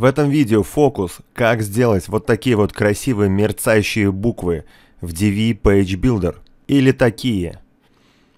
В этом видео фокус, как сделать вот такие вот красивые мерцающие буквы в DV Page Builder. Или такие.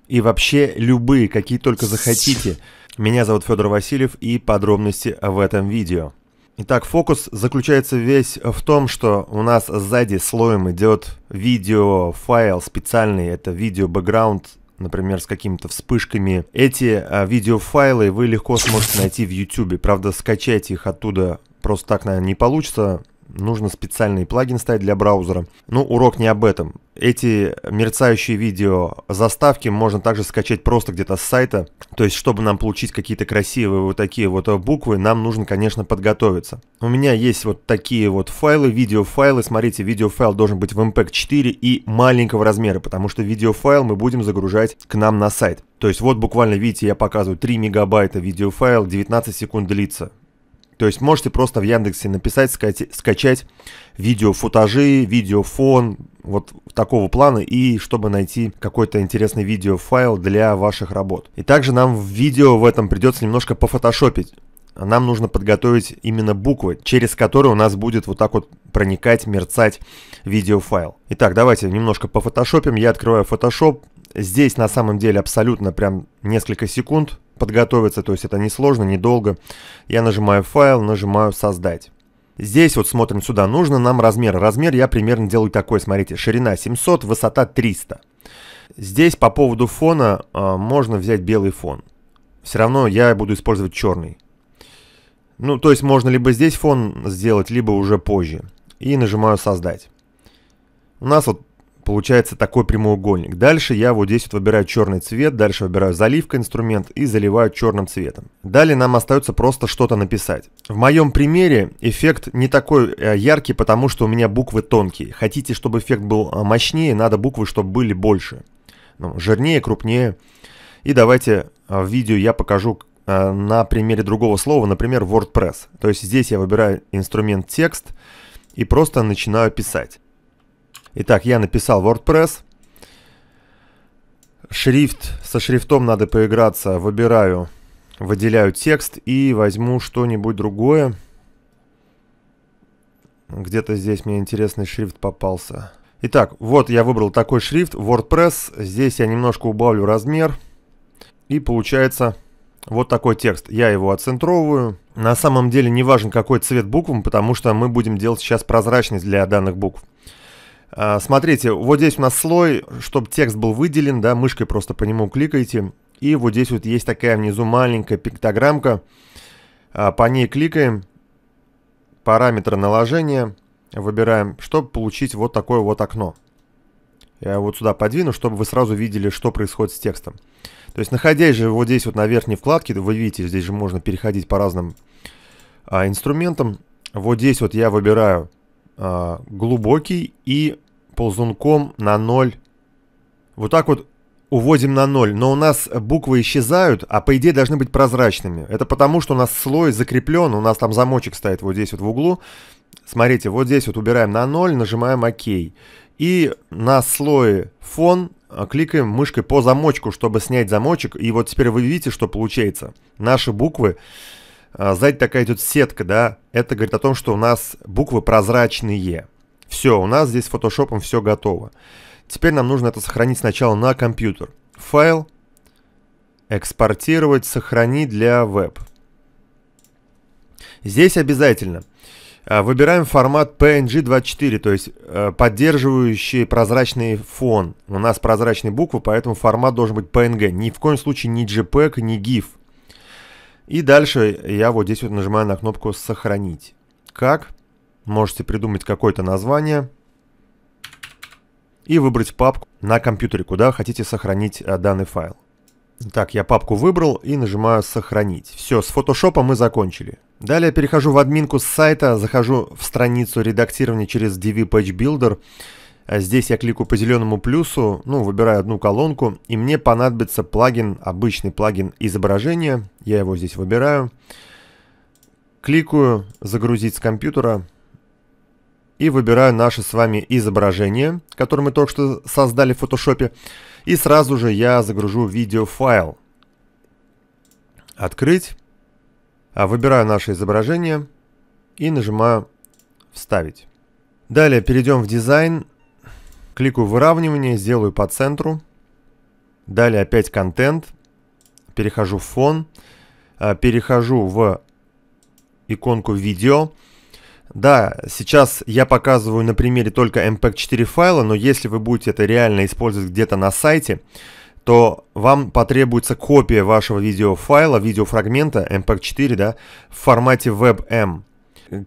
И вообще любые, какие только захотите. Меня зовут Федор Васильев и подробности в этом видео. Итак, фокус заключается весь в том, что у нас сзади слоем идет видеофайл специальный, это видео бэкграунд например, с какими-то вспышками. Эти а, видеофайлы вы легко сможете найти в YouTube. Правда, скачать их оттуда Просто так, наверное, не получится. Нужно специальный плагин ставить для браузера. Ну, урок не об этом. Эти мерцающие видео заставки можно также скачать просто где-то с сайта. То есть, чтобы нам получить какие-то красивые вот такие вот э, буквы, нам нужно, конечно, подготовиться. У меня есть вот такие вот файлы, видеофайлы. Смотрите, видеофайл должен быть в MPEG 4 и маленького размера, потому что видеофайл мы будем загружать к нам на сайт. То есть вот буквально, видите, я показываю 3 мегабайта видеофайл, 19 секунд длится. То есть можете просто в Яндексе написать, скачать, скачать видеофутажи, видеофон, вот такого плана, и чтобы найти какой-то интересный видеофайл для ваших работ. И также нам в видео в этом придется немножко пофотошопить. Нам нужно подготовить именно буквы, через которые у нас будет вот так вот проникать, мерцать видеофайл. Итак, давайте немножко пофотошопим. Я открываю Photoshop. Здесь на самом деле абсолютно прям несколько секунд подготовиться, то есть это несложно, недолго. Я нажимаю файл, нажимаю создать. Здесь вот смотрим сюда, нужно нам размер. Размер я примерно делаю такой, смотрите, ширина 700, высота 300. Здесь по поводу фона э, можно взять белый фон. Все равно я буду использовать черный. Ну, то есть можно либо здесь фон сделать, либо уже позже. И нажимаю создать. У нас вот получается такой прямоугольник. Дальше я вот здесь вот выбираю черный цвет, дальше выбираю заливка инструмент и заливаю черным цветом. Далее нам остается просто что-то написать. В моем примере эффект не такой э, яркий, потому что у меня буквы тонкие. Хотите, чтобы эффект был э, мощнее, надо буквы, чтобы были больше. Ну, жирнее, крупнее. И давайте э, в видео я покажу на примере другого слова, например, WordPress. То есть здесь я выбираю инструмент текст и просто начинаю писать. Итак, я написал WordPress. Шрифт. Со шрифтом надо поиграться. Выбираю, выделяю текст и возьму что-нибудь другое. Где-то здесь мне интересный шрифт попался. Итак, вот я выбрал такой шрифт, WordPress. Здесь я немножко убавлю размер. И получается вот такой текст. Я его оцентровываю. На самом деле не важен какой цвет буквам, потому что мы будем делать сейчас прозрачность для данных букв. А, смотрите, вот здесь у нас слой, чтобы текст был выделен, да, мышкой просто по нему кликаете. И вот здесь вот есть такая внизу маленькая пиктограммка. А, по ней кликаем, параметры наложения выбираем, чтобы получить вот такое вот окно. Я вот сюда подвину, чтобы вы сразу видели, что происходит с текстом. То есть, находясь же вот здесь вот на верхней вкладке, вы видите, здесь же можно переходить по разным а, инструментам. Вот здесь вот я выбираю э, глубокий и ползунком на ноль. Вот так вот уводим на ноль, но у нас буквы исчезают, а по идее должны быть прозрачными. Это потому, что у нас слой закреплен, у нас там замочек стоит вот здесь вот в углу. Смотрите, вот здесь вот убираем на ноль, нажимаем ОК. И на слое фон кликаем мышкой по замочку, чтобы снять замочек. И вот теперь вы видите, что получается. Наши буквы сзади а, такая идет сетка, да, это говорит о том, что у нас буквы прозрачные. Все, у нас здесь фотошопом все готово. Теперь нам нужно это сохранить сначала на компьютер. Файл, экспортировать, сохранить для веб. Здесь обязательно а, выбираем формат PNG24, то есть э, поддерживающий прозрачный фон. У нас прозрачные буквы, поэтому формат должен быть PNG. Ни в коем случае не JPEG, не GIF. И дальше я вот здесь вот нажимаю на кнопку «Сохранить». Как? Можете придумать какое-то название и выбрать папку на компьютере, куда хотите сохранить а, данный файл. Так, я папку выбрал и нажимаю «Сохранить». Все, с фотошопа мы закончили. Далее перехожу в админку с сайта, захожу в страницу редактирования через DV Page Builder. А здесь я кликаю по зеленому плюсу, ну, выбираю одну колонку, и мне понадобится плагин, обычный плагин изображения. Я его здесь выбираю. Кликаю «Загрузить с компьютера» и выбираю наше с вами изображение, которое мы только что создали в фотошопе. И сразу же я загружу видеофайл. Открыть. А, выбираю наше изображение и нажимаю «Вставить». Далее перейдем в дизайн. Кликаю выравнивание, сделаю по центру. Далее опять контент. Перехожу в фон. А, перехожу в иконку видео. Да, сейчас я показываю на примере только MPEG-4 файла, но если вы будете это реально использовать где-то на сайте, то вам потребуется копия вашего видеофайла, видеофрагмента MPEG-4, да, в формате WebM.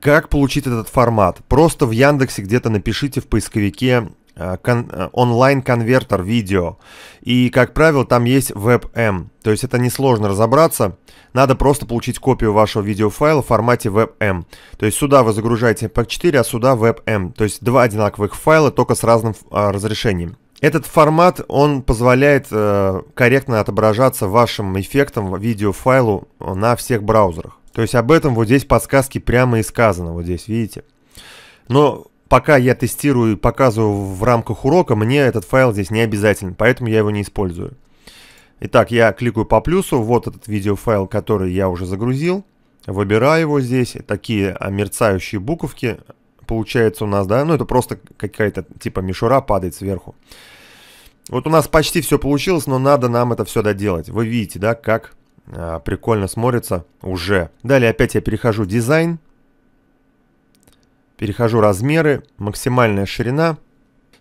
Как получить этот формат? Просто в Яндексе где-то напишите в поисковике Э, э, онлайн-конвертер видео. И, как правило, там есть WebM. То есть это несложно разобраться. Надо просто получить копию вашего видеофайла в формате WebM. То есть сюда вы загружаете mp 4 а сюда WebM. То есть два одинаковых файла, только с разным а, разрешением. Этот формат, он позволяет э, корректно отображаться вашим эффектом видеофайлу э, на всех браузерах. То есть об этом вот здесь подсказки прямо и сказано, вот здесь, видите. Но пока я тестирую и показываю в рамках урока, мне этот файл здесь не обязателен, поэтому я его не использую. Итак, я кликаю по плюсу, вот этот видеофайл, который я уже загрузил. Выбираю его здесь, такие а, мерцающие буковки получается у нас, да, ну это просто какая-то типа мишура падает сверху. Вот у нас почти все получилось, но надо нам это все доделать. Вы видите, да, как э, прикольно смотрится уже. Далее опять я перехожу в дизайн, Перехожу размеры, максимальная ширина,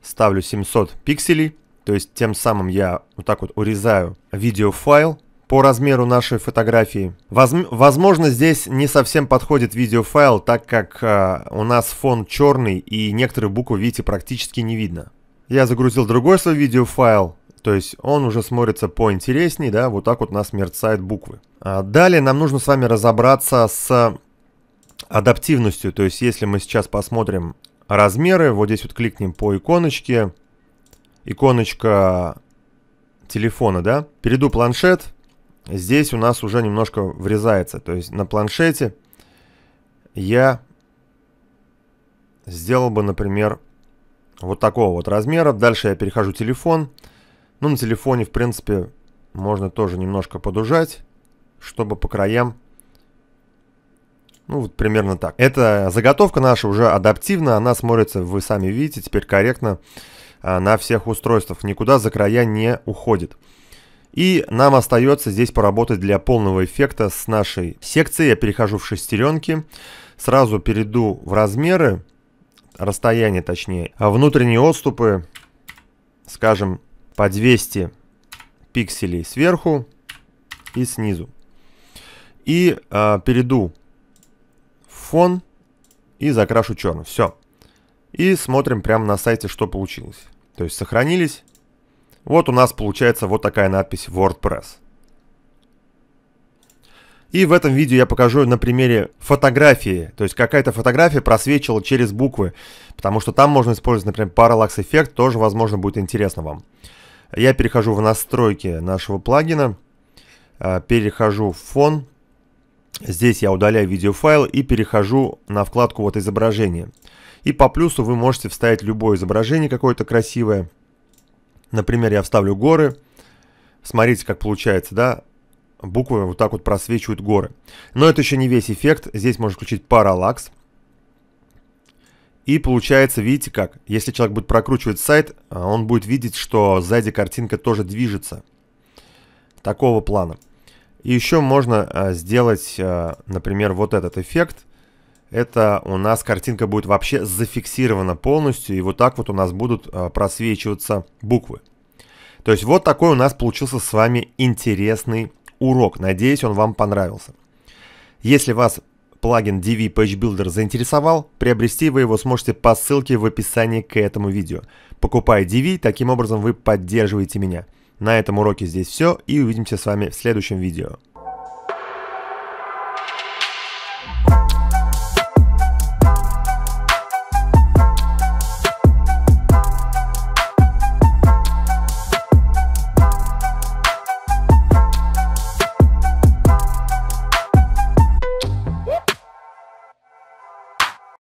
ставлю 700 пикселей, то есть тем самым я вот так вот урезаю видеофайл по размеру нашей фотографии. Возможно, здесь не совсем подходит видеофайл, так как а, у нас фон черный и некоторые буквы, видите, практически не видно. Я загрузил другой свой видеофайл, то есть он уже смотрится поинтереснее, да, вот так вот у нас мерцают буквы. А далее нам нужно с вами разобраться с адаптивностью. То есть если мы сейчас посмотрим размеры, вот здесь вот кликнем по иконочке, иконочка телефона, да, перейду планшет, здесь у нас уже немножко врезается. То есть на планшете я сделал бы, например, вот такого вот размера. Дальше я перехожу телефон. Ну, на телефоне, в принципе, можно тоже немножко подужать, чтобы по краям ну, вот примерно так. Эта заготовка наша уже адаптивна, она смотрится, вы сами видите, теперь корректно а, на всех устройствах. Никуда за края не уходит. И нам остается здесь поработать для полного эффекта с нашей секцией. Я перехожу в шестеренки, сразу перейду в размеры, расстояние точнее, а внутренние отступы, скажем, по 200 пикселей сверху и снизу. И э, перейду фон и закрашу черным. Все. И смотрим прямо на сайте, что получилось. То есть сохранились. Вот у нас получается вот такая надпись WordPress. И в этом видео я покажу на примере фотографии. То есть какая-то фотография просвечивала через буквы. Потому что там можно использовать, например, параллакс-эффект. Тоже, возможно, будет интересно вам. Я перехожу в настройки нашего плагина. А, перехожу в фон. Здесь я удаляю видеофайл и перехожу на вкладку вот изображение. И по плюсу вы можете вставить любое изображение какое-то красивое. Например, я вставлю горы. Смотрите, как получается, да? Буквы вот так вот просвечивают горы. Но это еще не весь эффект. Здесь можно включить параллакс. И получается, видите как, если человек будет прокручивать сайт, а он будет видеть, что сзади картинка тоже движется. Такого плана. И еще можно а, сделать, а, например, вот этот эффект. Это у нас картинка будет вообще зафиксирована полностью, и вот так вот у нас будут а, просвечиваться буквы. То есть вот такой у нас получился с вами интересный урок. Надеюсь, он вам понравился. Если вас плагин DV Page Builder заинтересовал, приобрести вы его сможете по ссылке в описании к этому видео. Покупая DV, таким образом вы поддерживаете меня. На этом уроке здесь все и увидимся с вами в следующем видео.